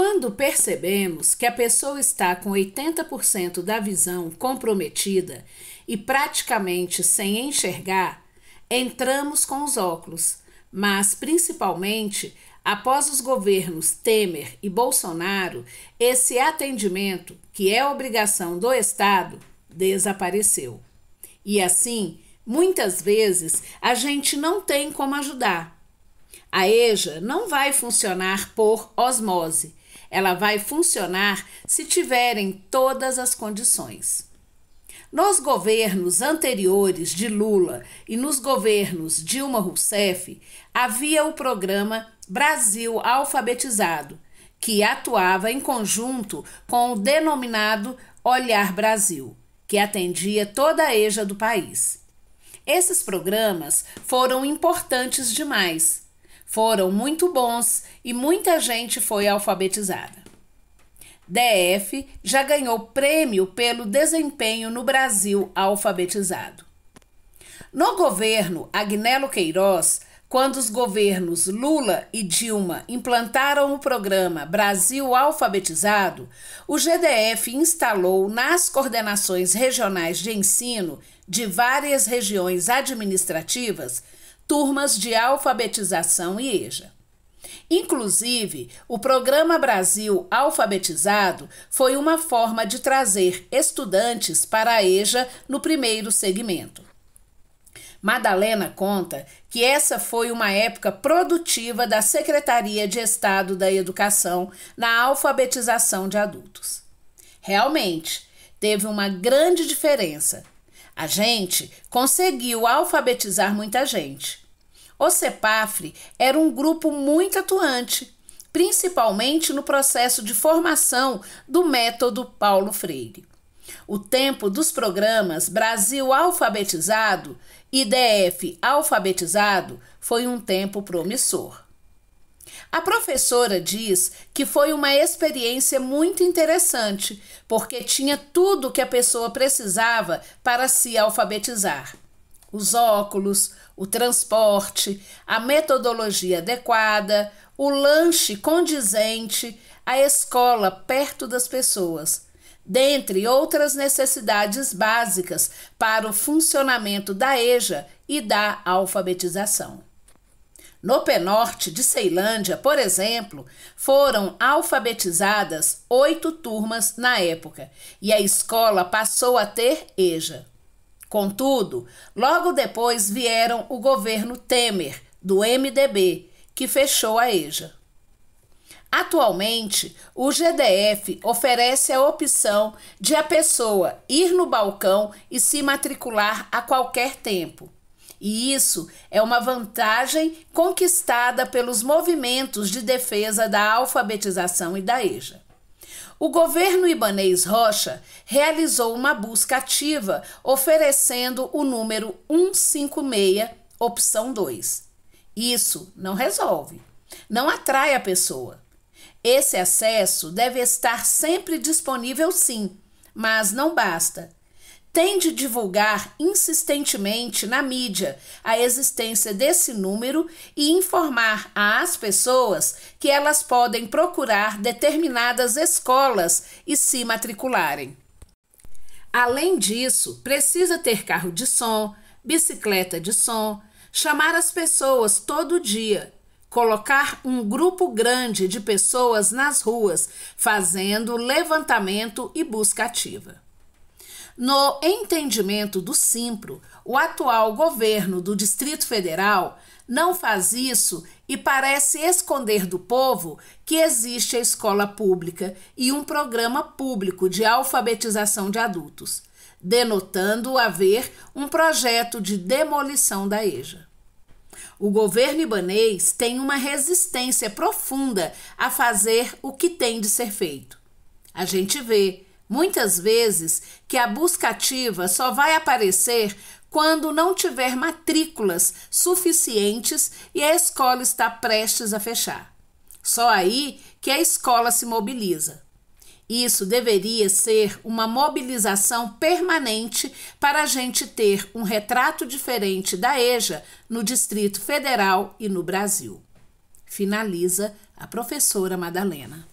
Quando percebemos que a pessoa está com 80% da visão comprometida e praticamente sem enxergar, entramos com os óculos, mas principalmente após os governos Temer e Bolsonaro, esse atendimento, que é obrigação do Estado, desapareceu. E assim, muitas vezes a gente não tem como ajudar. A EJA não vai funcionar por osmose, ela vai funcionar se tiverem todas as condições. Nos governos anteriores de Lula e nos governos Dilma Rousseff, havia o programa Brasil Alfabetizado, que atuava em conjunto com o denominado Olhar Brasil, que atendia toda a EJA do país. Esses programas foram importantes demais foram muito bons e muita gente foi alfabetizada. DF já ganhou prêmio pelo desempenho no Brasil alfabetizado. No governo Agnello Queiroz, quando os governos Lula e Dilma implantaram o programa Brasil Alfabetizado, o GDF instalou nas coordenações regionais de ensino de várias regiões administrativas turmas de alfabetização eja, Inclusive, o programa Brasil Alfabetizado foi uma forma de trazer estudantes para a EJA no primeiro segmento. Madalena conta que essa foi uma época produtiva da Secretaria de Estado da Educação na alfabetização de adultos. Realmente, teve uma grande diferença a gente conseguiu alfabetizar muita gente. O CEPAFRE era um grupo muito atuante, principalmente no processo de formação do método Paulo Freire. O tempo dos programas Brasil Alfabetizado e DF Alfabetizado foi um tempo promissor. A professora diz que foi uma experiência muito interessante, porque tinha tudo que a pessoa precisava para se alfabetizar: os óculos, o transporte, a metodologia adequada, o lanche condizente, a escola perto das pessoas, dentre outras necessidades básicas para o funcionamento da EJA e da alfabetização. No Penorte de Ceilândia, por exemplo, foram alfabetizadas oito turmas na época e a escola passou a ter EJA. Contudo, logo depois vieram o governo Temer, do MDB, que fechou a EJA. Atualmente, o GDF oferece a opção de a pessoa ir no balcão e se matricular a qualquer tempo. E isso é uma vantagem conquistada pelos movimentos de defesa da alfabetização e da EJA. O governo Ibanês Rocha realizou uma busca ativa oferecendo o número 156, opção 2. Isso não resolve, não atrai a pessoa. Esse acesso deve estar sempre disponível, sim, mas não basta tende a divulgar insistentemente na mídia a existência desse número e informar às pessoas que elas podem procurar determinadas escolas e se matricularem. Além disso, precisa ter carro de som, bicicleta de som, chamar as pessoas todo dia, colocar um grupo grande de pessoas nas ruas, fazendo levantamento e busca ativa. No entendimento do Simpro, o atual governo do Distrito Federal não faz isso e parece esconder do povo que existe a escola pública e um programa público de alfabetização de adultos, denotando haver um projeto de demolição da EJA. O governo ibanês tem uma resistência profunda a fazer o que tem de ser feito. A gente vê Muitas vezes que a busca ativa só vai aparecer quando não tiver matrículas suficientes e a escola está prestes a fechar. Só aí que a escola se mobiliza. Isso deveria ser uma mobilização permanente para a gente ter um retrato diferente da EJA no Distrito Federal e no Brasil. Finaliza a professora Madalena.